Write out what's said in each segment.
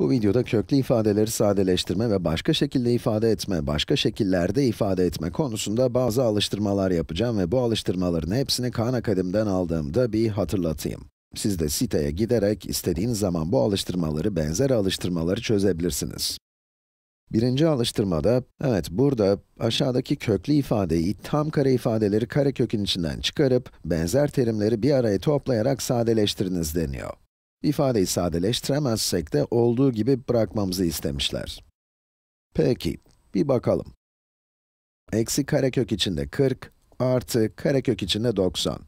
Bu videoda köklü ifadeleri sadeleştirme ve başka şekilde ifade etme, başka şekillerde ifade etme konusunda bazı alıştırmalar yapacağım ve bu alıştırmaların hepsini Khan Akademi'den aldığımda bir hatırlatayım. Siz de siteye giderek istediğiniz zaman bu alıştırmaları, benzer alıştırmaları çözebilirsiniz. Birinci alıştırmada, evet burada aşağıdaki köklü ifadeyi tam kare ifadeleri kare kökün içinden çıkarıp benzer terimleri bir araya toplayarak sadeleştiriniz deniyor. Ifadeyi sadeleştiremezsek de olduğu gibi bırakmamızı istemişler. Peki, bir bakalım. Eksi karekök içinde 40, artı karekök içinde 90.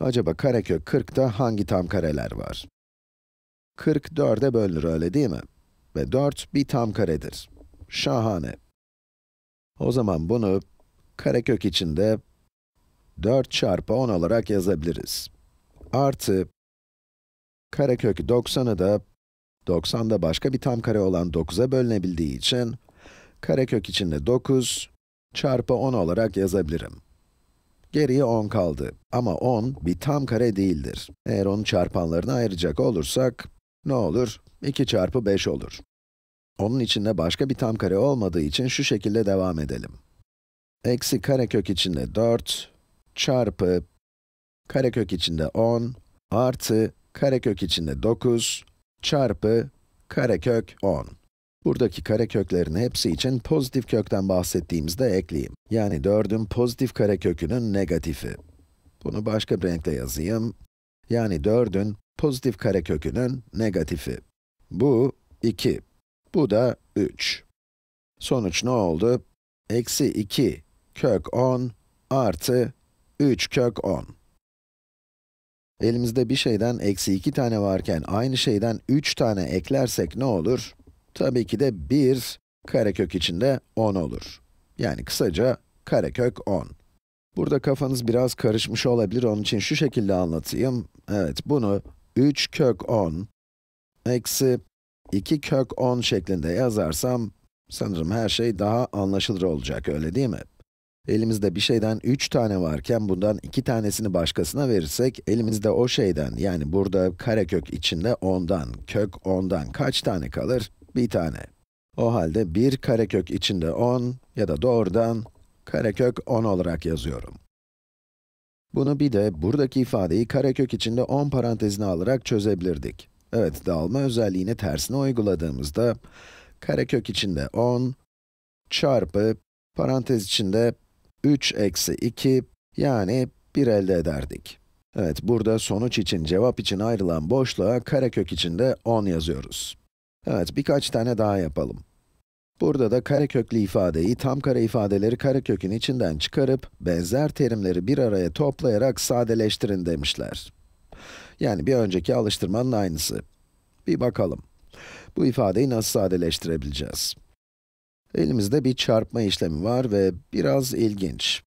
Acaba karekök 40'ta hangi tam kareler var? 40 4'e bölünür öyle değil mi? Ve 4 bir tam karedir. Şahane. O zaman bunu karekök içinde 4 çarpı 10 olarak yazabiliriz. Artı Karekökü 90'ı da 90 da başka bir tam kare olan 9'a bölünebildiği için karekök içinde 9 çarpı 10 olarak yazabilirim. Geriye 10 kaldı ama 10 bir tam kare değildir. Eğer onun çarpanlarını ayıracak olursak ne olur? 2 çarpı 5 olur. Onun içinde başka bir tam kare olmadığı için şu şekilde devam edelim. Eksi karekök içinde 4 çarpı karekök içinde 10 artı karekök içinde 9 çarpı karekök 10. Buradaki kareköklerin hepsi için pozitif kökten bahsettiğimizde ekleyeyim. Yani 4'ün pozitif karekökünün negatifi. Bunu başka bir renkle yazayım. Yani 4'ün pozitif karekökünün negatifi. Bu 2. Bu da 3. Sonuç ne oldu? Eksi 2 kök 10 artı 3 kök 10. Elimizde bir şeyden eksi 2 tane varken aynı şeyden 3 tane eklersek ne olur? Tabii ki de 1 karekök içinde 10 olur. Yani kısaca karekök 10. Burada kafanız biraz karışmış olabilir, onun için şu şekilde anlatayım. Evet, bunu 3 kök 10 eksi 2 kök 10 şeklinde yazarsam sanırım her şey daha anlaşılır olacak, öyle değil mi? Elimizde bir şeyden 3 tane varken bundan 2 tanesini başkasına verirsek, elimizde o şeyden yani burada karekök içinde 10'dan, kök 10'dan kaç tane kalır? Bir tane. O halde 1 karekök içinde 10 ya da doğrudan karekök 10 olarak yazıyorum. Bunu bir de buradaki ifadeyi karekök içinde 10 parantezine alarak çözebilirdik. Evet, dağılma özelliğini tersine uyguladığımızda karekök içinde 10 çarpı parantez içinde 3 eksi 2 yani 1 elde ederdik. Evet, burada sonuç için, cevap için ayrılan boşluğa karekök içinde 10 yazıyoruz. Evet, birkaç tane daha yapalım. Burada da kareköklü ifadeyi, tam kare ifadeleri karekökün içinden çıkarıp, benzer terimleri bir araya toplayarak sadeleştirin demişler. Yani bir önceki alıştırmanın aynısı. Bir bakalım. Bu ifadeyi nasıl sadeleştirebileceğiz? Elimizde bir çarpma işlemi var ve biraz ilginç.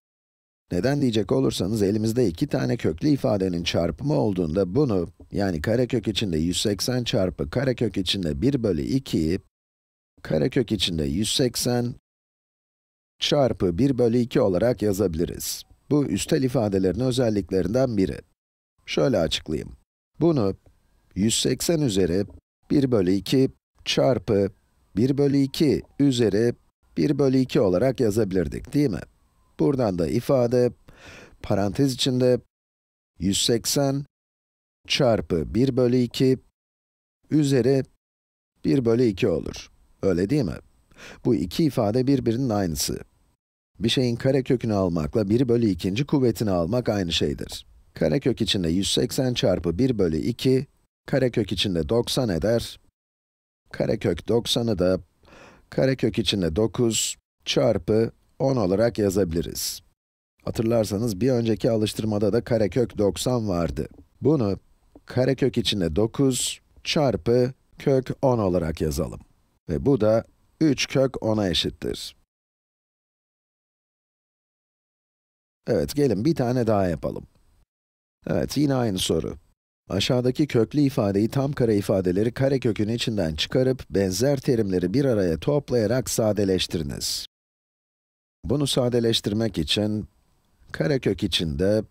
Neden diyecek olursanız, elimizde iki tane köklü ifadenin çarpımı olduğunda bunu, yani karekök içinde 180 çarpı karekök içinde 1 bölü 2'yi, karekök içinde 180 çarpı 1 bölü 2 olarak yazabiliriz. Bu üstel ifadelerin özelliklerinden biri. Şöyle açıklayayım. Bunu 180 üzeri 1 bölü 2 çarpı 1 bölü 2 üzeri 1 bölü 2 olarak yazabilirdik değil mi? Buradan da ifade, parantez içinde 180 çarpı 1 bölü 2 üzeri 1 bölü 2 olur. Öyle değil mi? Bu iki ifade birbirinin aynısı. Bir şeyin karekökünü almakla 1 bölü 2. kuvvetini almak aynı şeydir. Karekök içinde 180 çarpı 1 bölü 2, karekök içinde 90 eder karekök 90'ı da karekök içinde 9 çarpı 10 olarak yazabiliriz. Hatırlarsanız bir önceki alıştırmada da karekök 90 vardı. Bunu karekök içinde 9 çarpı kök 10 olarak yazalım. Ve bu da 3 kök 10'a eşittir. Evet, gelin bir tane daha yapalım. Evet, yine aynı soru. Aşağıdaki köklü ifadeyi tam kare ifadeleri karekökün içinden çıkarıp benzer terimleri bir araya toplayarak sadeleştiriniz. Bunu sadeleştirmek için karekök içinde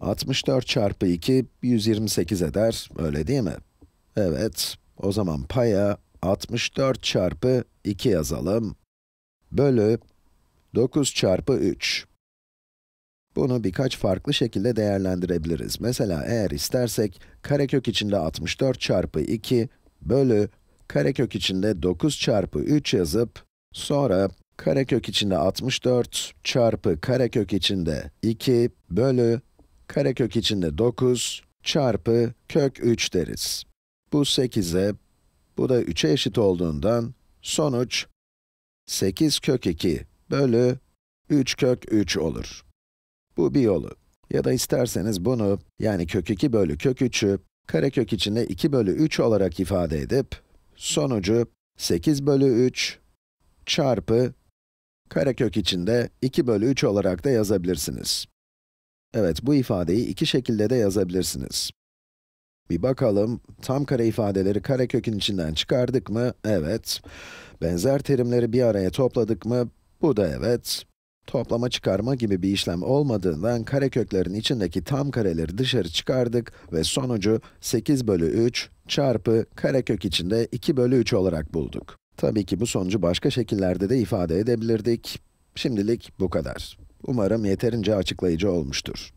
64 çarpı 2 128 eder, öyle değil mi? Evet, o zaman paya 64 çarpı 2 yazalım. Bölü 9 çarpı 3. Bunu birkaç farklı şekilde değerlendirebiliriz. Mesela eğer istersek, karekök içinde 64 çarpı 2 bölü karekök içinde 9 çarpı 3 yazıp, sonra karekök içinde 64 çarpı karekök içinde 2 bölü karekök içinde 9 çarpı kök 3 deriz. Bu 8'e, bu da 3'e eşit olduğundan sonuç 8 kök 2 bölü 3 kök 3 olur. Bu bir yolu. Ya da isterseniz bunu, yani kök 2 bölü kök 3'ü, karekök içinde 2 bölü 3 olarak ifade edip, sonucu 8 bölü 3 çarpı karekök içinde 2 bölü 3 olarak da yazabilirsiniz. Evet, bu ifadeyi iki şekilde de yazabilirsiniz. Bir bakalım, tam kare ifadeleri karekökün içinden çıkardık mı? Evet. Benzer terimleri bir araya topladık mı? Bu da evet. Toplama çıkarma gibi bir işlem olmadığından kareköklerin içindeki tam kareleri dışarı çıkardık ve sonucu 8 bölü 3 çarpı karekök içinde 2 bölü 3 olarak bulduk. Tabii ki bu sonucu başka şekillerde de ifade edebilirdik. Şimdilik bu kadar. Umarım yeterince açıklayıcı olmuştur.